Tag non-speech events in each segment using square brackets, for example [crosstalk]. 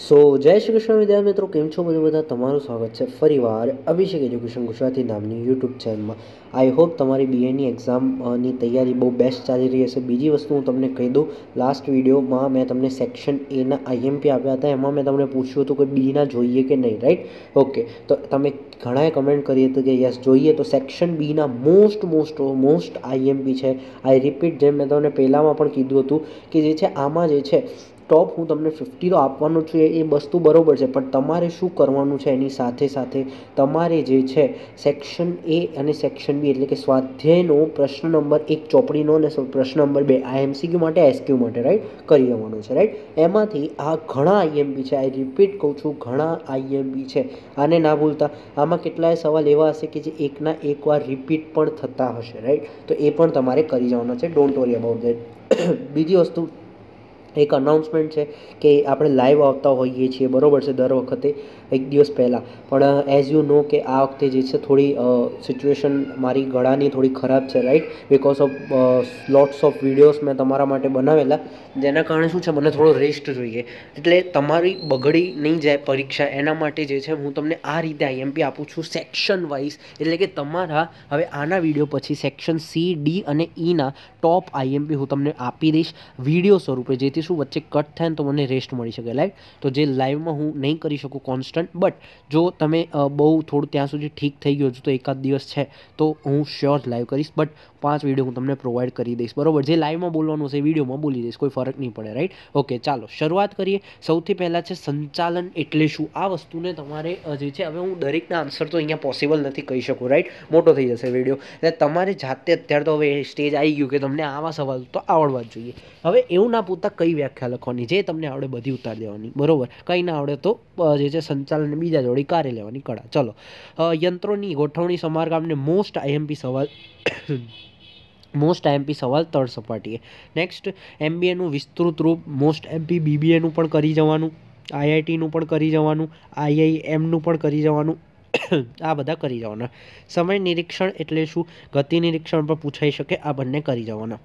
સો જય શ્રી કૃષ્ણ વિદ્યા મિત્રો કેમ છો બધું બધા તમારું સ્વાગત છે ફરીવાર અભિષેક એજ્યુકેશન ગુજરાતી નામની યુટ્યુબ ચેનલમાં આઈ હોપ તમારી બીએની એક્ઝામની તૈયારી બહુ બેસ્ટ ચાલી રહી હશે બીજી વસ્તુ હું તમને કહી દઉં લાસ્ટ વિડીયોમાં મેં તમને સેક્શન એના આઈએમપી આપ્યા હતા એમાં મેં તમને પૂછ્યું હતું કે બીના જોઈએ કે નહીં રાઈટ ઓકે તો તમે ઘણાએ કમેન્ટ કરી હતી કે યસ જોઈએ તો સેક્શન બીના મોસ્ટ મોસ્ટ મોસ્ટ આઈએમપી છે આઈ રિપીટ જેમ મેં તમને પહેલાંમાં પણ કીધું હતું કે જે છે આમાં જે છે ટોપ હું તમને ફિફ્ટી તો આપવાનું છું એ વસ્તુ બરાબર છે પણ તમારે શું કરવાનું છે એની સાથે સાથે તમારે જે છે સેક્શન એ અને સેક્શન બી એટલે કે સ્વાધ્યાયનો પ્રશ્ન નંબર એક ચોપડીનો અને પ્રશ્ન નંબર બે આ એમસીક્યુ માટે એસક્યુ માટે રાઈટ કરી લેવાનો છે રાઈટ એમાંથી આ ઘણા આઈએમબી છે આઈ રિપીટ કહું છું ઘણા આઈએમબી છે આને ના ભૂલતા આમાં કેટલાય સવાલ એવા હશે કે જે એકના એકવાર રિપીટ પણ થતા હશે રાઈટ તો એ પણ તમારે કરી જવાના છે ડોન્ટ વરી અબાઉટ દેટ બીજી વસ્તુ એક અનાઉન્સમેન્ટ છે કે આપણે લાઈવ આવતા હોઈએ છીએ બરાબર છે દર વખતે એક દિવસ પહેલાં પણ એઝ યુ નો કે આ વખતે જે છે થોડી સિચ્યુએશન મારી ગળાની થોડી ખરાબ છે right because of lots of videos મેં તમારા માટે બનાવેલા જેના કારણે શું છે મને થોડો રેસ્ટ જોઈએ એટલે તમારી બગડી નહીં જાય પરીક્ષા એના માટે જે છે હું તમને આ રીતે આઈએમપી આપું છું સેક્શન વાઇઝ એટલે કે તમારા હવે આના વિડીયો પછી સેક્શન સી ડી અને ઈના ટોપ આઈએમપી હું તમને આપી દઈશ વિડીયો સ્વરૂપે જેથી શું વચ્ચે કટ થાય ને તો મને રેસ્ટ મળી શકે લાઈવ તો જે લાઈવમાં હું નહીં કરી શકું કોન્સ્ટન્ટ પર્સન્ટ બટ જો તમે બહુ થોડું ત્યાં સુધી ઠીક થઈ ગયો છો તો એકાદ દિવસ છે તો હું શ્યોર લાઈવ કરીશ બટ પાંચ વિડીયો હું તમને પ્રોવાઈડ કરી દઈશ બરાબર જે લાઈવમાં બોલવાનું છે વિડીયોમાં બોલી દઈશ કોઈ ફરક નહીં પડે રાઈટ ઓકે ચાલો શરૂઆત કરીએ સૌથી પહેલાં છે સંચાલન એટલે શું આ વસ્તુને તમારે જે છે હવે હું દરેકના આન્સર તો અહીંયા પોસિબલ નથી કહી શકું રાઈટ મોટો થઈ જશે વિડીયો એટલે તમારે જાતે અત્યારે તો હવે સ્ટેજ આવી ગયું કે તમને આવા સવાલ તો આવડવા જ જોઈએ હવે એવું ના પૂછતા કઈ વ્યાખ્યા લખવાની જે તમને આવડે બધી ઉતાર દેવાની બરાબર કંઈ ના આવડે તો જે છે સંચાલન ચાલને બીજા જોડી કાર્ય લેવાની કળા ચલો યંત્રોની ગોઠવણી સમારકામને મોસ્ટ આઈએમપી સવાલ મોસ્ટ [coughs] એમપી સવાલ તળ સપાટીએ નેક્સ્ટ એમબીએનું વિસ્તૃત રૂપ મોસ્ટ એમપી બીબીએનું પણ કરી જવાનું આઈઆઈટીનું પણ કરી જવાનું આઈઆઈએમનું પણ કરી જવાનું [coughs] આ બધા કરી જવાના સમય નિરીક્ષણ એટલે શું ગતિ નિરીક્ષણ પણ પૂછાઈ શકે આ બંને કરી જવાના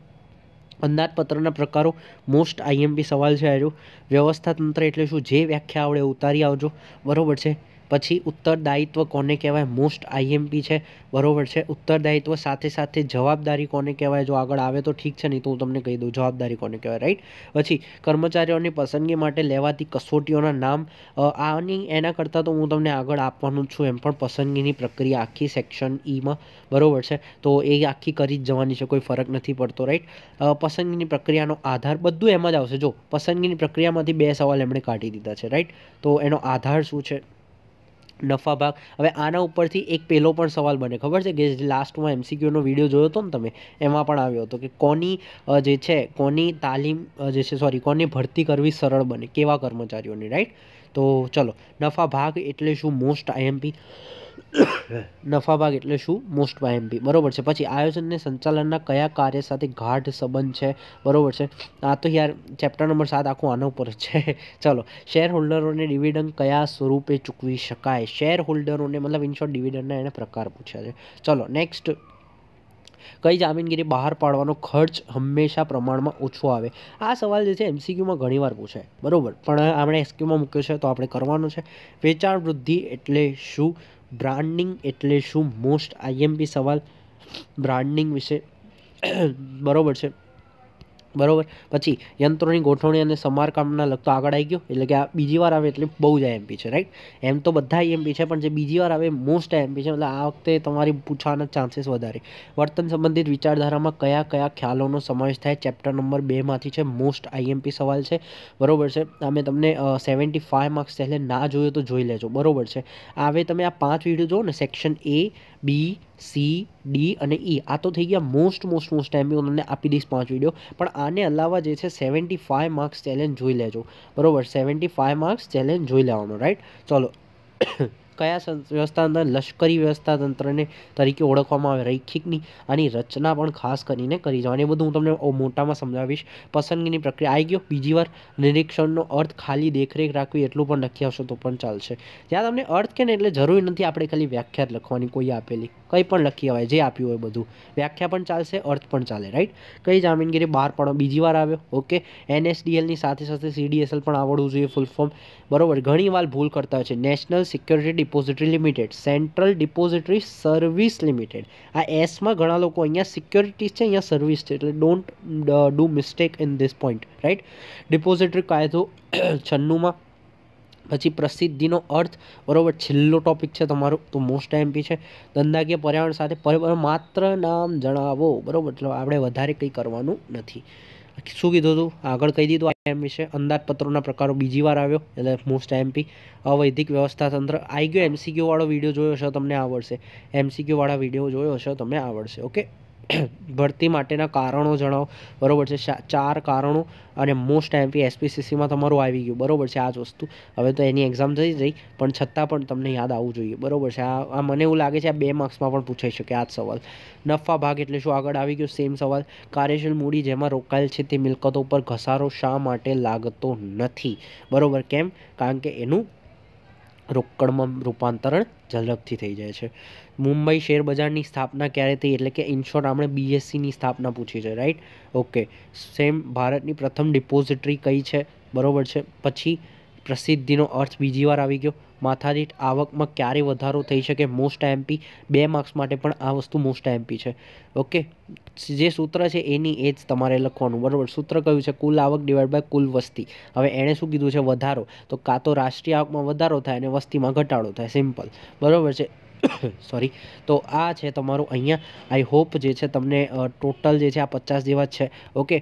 અંદાજપત્રના પ્રકારો મોસ્ટ આઈએમપી સવાલ છે આવ્યો વ્યવસ્થાતંત્ર એટલે શું જે વ્યાખ્યા આવડે ઉતારી આવજો બરાબર છે પછી ઉત્તરદાયિત્વ કોને કહેવાય મોસ્ટ આઈએમપી છે બરાબર છે ઉત્તરદાયિત્વ સાથે સાથે જવાબદારી કોને કહેવાય જો આગળ આવે તો ઠીક છે નહીં તો હું તમને કહી દઉં જવાબદારી કોને કહેવાય રાઈટ પછી કર્મચારીઓની પસંદગી માટે લેવાતી કસોટીઓના નામ આની એના કરતાં તો હું તમને આગળ આપવાનું છું એમ પણ પસંદગીની પ્રક્રિયા આખી સેક્શન ઈમાં e બરાબર છે તો એ આખી કરી જ જવાની છે કોઈ ફરક નથી પડતો રાઈટ પસંદગીની પ્રક્રિયાનો આધાર બધું એમાં જ આવશે જો પસંદગીની પ્રક્રિયામાંથી બે સવાલ એમણે કાઢી દીધા છે રાઈટ તો એનો આધાર શું છે નફા ભાગ હવે આના ઉપરથી એક પહેલો પણ સવાલ બને ખબર છે કે જે લાસ્ટમાં એમસીક્યુનો વિડીયો જોયો હતો ને તમે એમાં પણ આવ્યો હતો કે કોની જે છે કોની તાલીમ જે છે સોરી કોની ભરતી કરવી સરળ બને કેવા કર્મચારીઓની રાઈટ તો ચલો નફા ભાગ એટલે શું મોસ્ટ આઈએમપી નફાભાગ એટલે શું મોસ્ટ બાય એમપી બરોબર છે પછી આયોજનને સંચાલનના કયા કાર્ય સાથે ગાઢ સંબંધ છે બરોબર છે આ તો યાર ચેપ્ટર નંબર સાત આખું આના ઉપર છે ચલો શેર હોલ્ડરોને ડિવિડન્ડ કયા સ્વરૂપે ચૂકવી શકાય શેર હોલ્ડરોને મતલબ ઇન શોર્ટ ડિવિડન્ડના એને પ્રકાર પૂછ્યા છે ચલો નેક્સ્ટ કઈ જામીનગીરી બહાર પાડવાનો ખર્ચ હંમેશા પ્રમાણમાં ઓછો આવે આ સવાલ જે છે એમસીક્યુમાં ઘણીવાર પૂછાય બરાબર પણ આપણે એસક્યુમાં મૂક્યો છે તો આપણે કરવાનું છે વેચાણ વૃદ્ધિ એટલે શું બ્રાન્ડિંગ એટલે શું મોસ્ટ આઈએમપી સવાલ બ્રાન્ડિંગ વિશે બરાબર છે બરાબર પછી યંત્રોની ગોઠવણી અને સમારકામના લગતો આગળ આવી ગયો એટલે કે આ બીજી વાર આવે એટલે બહુ જ આઈએમપી છે રાઈટ એમ તો બધા આઈએમપી છે પણ જે બીજી વાર આવે મોસ્ટ આઈએમપી છે એટલે આ વખતે તમારી પૂછવાના ચાન્સીસ વધારે વર્તન સંબંધિત વિચારધારામાં કયા કયા ખ્યાલોનો સમાવેશ થાય ચેપ્ટર નંબર બેમાંથી છે મોસ્ટ આઈએમપી સવાલ છે બરાબર છે અમે તમને સેવન્ટી ફાઇવ માર્ક્સ પહેલાં ના જોયો તો જોઈ લેજો બરાબર છે આવે તમે આ પાંચ વિડીયો જુઓ ને section A B C D અને ઈ આ તો થઈ ગયા મોસ્ટ મોસ્ટ મોસ્ટ ટાઈમ હું તમને આપી દઈશ પાંચ વિડીયો પણ આને અલાવા જે છે સેવન્ટી ફાઇવ માર્ક્સ ચેલેન્જ જોઈ લેજો બરાબર સેવન્ટી ફાઇવ માર્ક્સ ચેલેન્જ જોઈ લેવાનો રાઈટ ચલો કયા વ્યવસ્થાતંત્ર લશ્કરી વ્યવસ્થાતંત્રને તરીકે ઓળખવામાં આવે રૈખિકની આની રચના પણ ખાસ કરીને કરી જવાની એ બધું હું તમને મોટામાં સમજાવીશ પસંદગીની પ્રક્રિયા આવી ગયો બીજી વાર નિરીક્ષણનો અર્થ ખાલી દેખરેખ રાખવી એટલું પણ લખી આવશો તો પણ ચાલશે જ્યાં તમને અર્થ કે ને એટલે જરૂરી નથી આપણે ખાલી વ્યાખ્યા લખવાની કોઈ આપેલી કંઈ પણ લખી આવે જે આપ્યું હોય બધું વ્યાખ્યા પણ ચાલશે અર્થ પણ ચાલે રાઈટ કઈ જામીનગીરી બહાર પણ બીજી વાર આવ્યો ઓકે એનએસડીએલની સાથે સાથે સીડીએસએલ પણ આવડવું જોઈએ ફૂલ ફોર્મ બરાબર ઘણી વાર ભૂલ કરતા હોય છે national security depository limited central depository service limited આ એસમાં ઘણા લોકો અહીંયા સિક્યોરિટીઝ છે અહીંયા સર્વિસ છે એટલે don't do mistake in this point right depository કાયદો [coughs] છન્નુંમાં પછી પ્રસિદ્ધિનો અર્થ બરાબર છેલ્લો ટોપિક છે તમારો તો મોસ્ટ એમપી છે ધંધાકીય પર્યાવરણ સાથે માત્ર નામ જણાવો બરાબર એટલે આપણે વધારે કંઈ કરવાનું નથી શું કીધું હતું આગળ કહી દીધું આઈએમ વિશે અંદાજપત્રોના પ્રકારો બીજી વાર આવ્યો એટલે મોસ્ટ એમપી અવૈધિક વ્યવસ્થા તંત્ર આઈ ગયો એમસીક્યુવાળો વિડીયો જોયો હશે તમને આવડશે એમસીક્યુવાળા વિડીયો જોયો હશે તમને આવડશે ઓકે ભરતી માટેના કારણો જણાવો બરાબર છે ચાર કારણો અને મોસ્ટ એમપી એસપીસીસીમાં તમારું આવી ગયું બરાબર છે આ જ વસ્તુ હવે તો એની એક્ઝામ થઈ જઈ પણ છતાં પણ તમને યાદ આવવું જોઈએ બરાબર છે આ મને એવું લાગે છે આ બે માર્ક્સમાં પણ પૂછાઈ શકે આ જ સવાલ નફા ભાગ એટલે શું આગળ આવી ગયો સેમ સવાલ કાર્યશીલ મૂડી જેમાં રોકાયેલ છે તે મિલકતો ઉપર ઘસારો શા માટે લાગતો નથી બરાબર કેમ કારણ કે એનું રોકડમાં રૂપાંતરણ ઝડપથી થઈ જાય છે મુંબઈ શેરબજારની સ્થાપના ક્યારે થઈ એટલે કે ઇન્શોર્ટ આપણે બીએસસીની સ્થાપના પૂછી છે રાઈટ ઓકે સેમ ભારતની પ્રથમ ડિપોઝિટરી કઈ છે બરોબર છે પછી પ્રસિદ્ધિનો અર્થ બીજી વાર આવી ગયો માથાદીઠ આવકમાં ક્યારે વધારો થઈ શકે મોસ્ટ એમપી બે માર્ક્સ માટે પણ આ વસ્તુ મોસ્ટ એમપી છે ઓકે જે સૂત્ર છે એની એ જ તમારે લખવાનું બરાબર સૂત્ર કયું છે કુલ આવક ડિવાઈડ બાય કુલ વસ્તી હવે એણે શું કીધું છે વધારો તો કાં તો રાષ્ટ્રીય આવકમાં વધારો થાય અને વસ્તીમાં ઘટાડો થાય સિમ્પલ બરાબર છે [coughs] સોરી તો આ છે તમારું અહીંયા આઈ હોપ જે છે તમને ટોટલ જે છે આ પચાસ જેવા જ છે ઓકે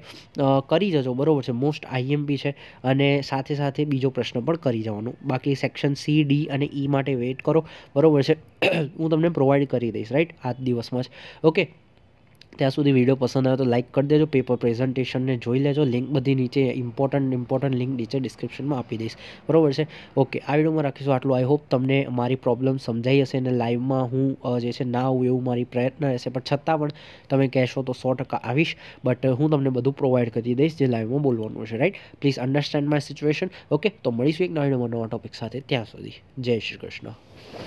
કરી જજો બરાબર છે મોસ્ટ આઈએમપી છે અને સાથે સાથે બીજો પ્રશ્ન પણ કરી જવાનું બાકી સેક્શન સી ડી અને ઈ e માટે વેઇટ કરો બરાબર છે [coughs] હું તમને પ્રોવાઈડ કરી દઈશ રાઈટ આ દિવસમાં જ ઓકે ત્યાં સુધી વિડીયો પસંદ આવે તો લાઇક કરી દેજો પેપર પ્રેઝન્ટેશનને જોઈ લેજો લિંક બધી નીચે ઇમ્પોર્ટન્ટ ઇમ્પોર્ટન્ટ લિંક નીચે ડિસ્ક્રિપ્શનમાં આપી દઈશ બરાબર છે ઓકે આ વિડીયોમાં રાખીશું આટલું આઈ હોપ તમને મારી પ્રોબ્લેમ સમજાઈ હશે અને લાઈવમાં હું જે છે ના આવું એવું મારી પ્રયત્ન રહેશે પણ છતાં પણ તમે કહેશો તો સો ટકા આવીશ બટ હું તમને બધું પ્રોવાઈડ કરી દઈશ જે લાઈવમાં બોલવાનું છે right please understand my situation okay તો મળીશું એક નવા નવા ટોપિક સાથે ત્યાં સુધી જય શ્રી કૃષ્ણ